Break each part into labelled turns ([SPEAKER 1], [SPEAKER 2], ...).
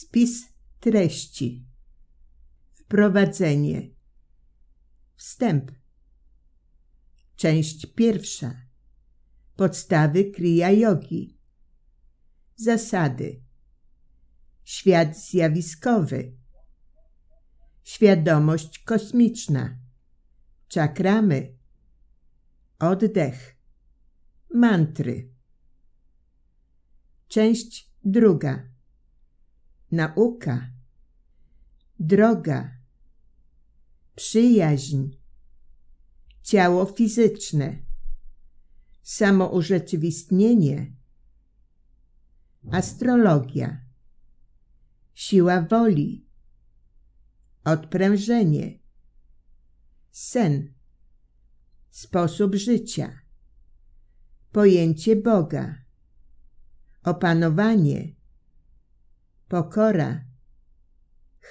[SPEAKER 1] Spis treści. Wprowadzenie. Wstęp. Część pierwsza. Podstawy kriya jogi. Zasady. Świat zjawiskowy. Świadomość kosmiczna. Czakramy. Oddech. Mantry. Część druga nauka, droga, przyjaźń, ciało fizyczne, samourzeczywistnienie, astrologia, siła woli, odprężenie, sen, sposób życia, pojęcie Boga, opanowanie, pokora,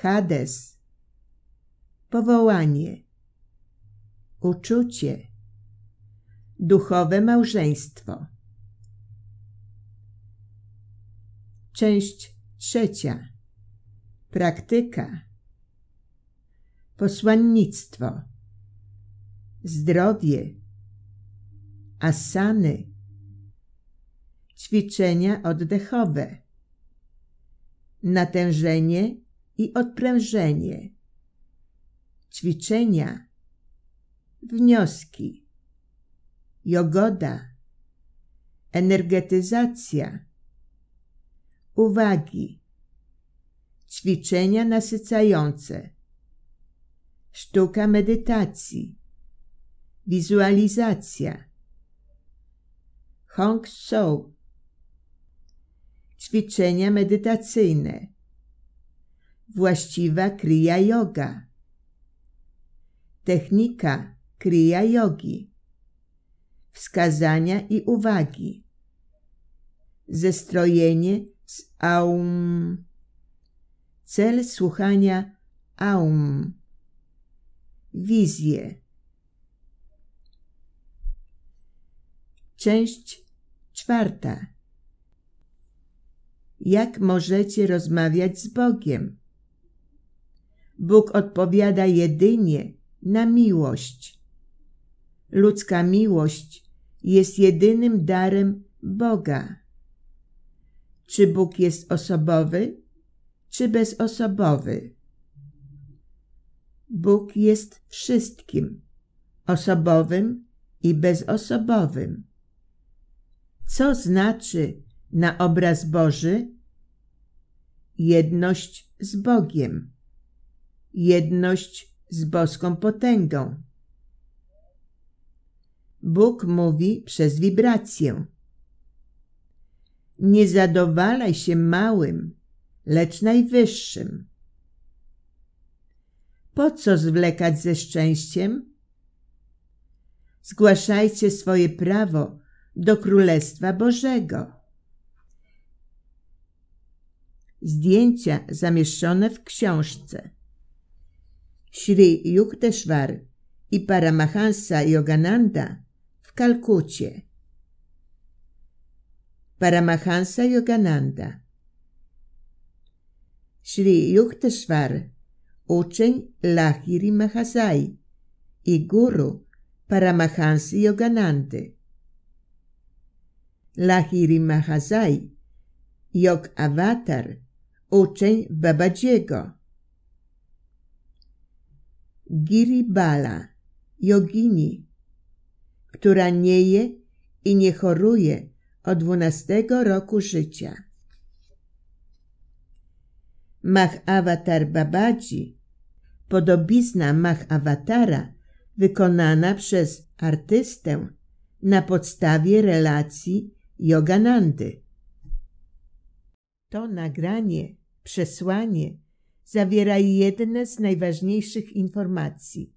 [SPEAKER 1] Hades, powołanie, uczucie, duchowe małżeństwo. Część trzecia. Praktyka. Posłannictwo. Zdrowie. Asany. Ćwiczenia oddechowe natężenie i odprężenie, ćwiczenia, wnioski, jogoda, energetyzacja, uwagi, ćwiczenia nasycające, sztuka medytacji, wizualizacja, Hong Sou ćwiczenia medytacyjne, właściwa kriya yoga, technika kriya yogi, wskazania i uwagi, zestrojenie z aum, cel słuchania aum, wizje. Część czwarta jak możecie rozmawiać z Bogiem. Bóg odpowiada jedynie na miłość. Ludzka miłość jest jedynym darem Boga. Czy Bóg jest osobowy, czy bezosobowy? Bóg jest wszystkim, osobowym i bezosobowym. Co znaczy na obraz Boży jedność z Bogiem, jedność z boską potęgą. Bóg mówi przez wibrację. Nie zadowalaj się małym, lecz najwyższym. Po co zwlekać ze szczęściem? Zgłaszajcie swoje prawo do Królestwa Bożego zdjęcia zamieszczone w książce. Sri Yukteswar i Paramahansa Yogananda w Kalkucie. Paramahansa Yogananda Sri Yukteswar, uczeń Lahiri Mahasai i guru Paramahansa Yoganandy. Lahiri Mahasai, Yog Avatar – uczeń Babadziego. Giribala, jogini, która nie je i nie choruje od dwunastego roku życia. Mahawatar Babaji, podobizna Mahavatara wykonana przez artystę na podstawie relacji Yoganandy. To nagranie, przesłanie zawiera jedne z najważniejszych informacji,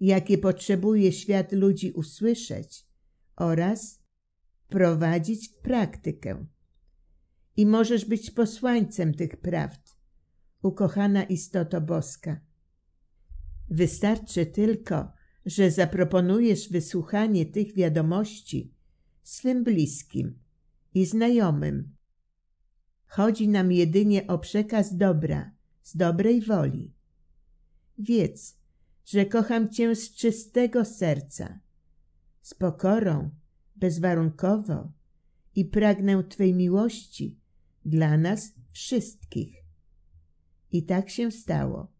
[SPEAKER 1] jakie potrzebuje świat ludzi usłyszeć oraz prowadzić w praktykę. I możesz być posłańcem tych prawd, ukochana istoto boska. Wystarczy tylko, że zaproponujesz wysłuchanie tych wiadomości swym bliskim i znajomym, Chodzi nam jedynie o przekaz dobra, z dobrej woli. Wiedz, że kocham Cię z czystego serca, z pokorą, bezwarunkowo i pragnę Twej miłości dla nas wszystkich. I tak się stało.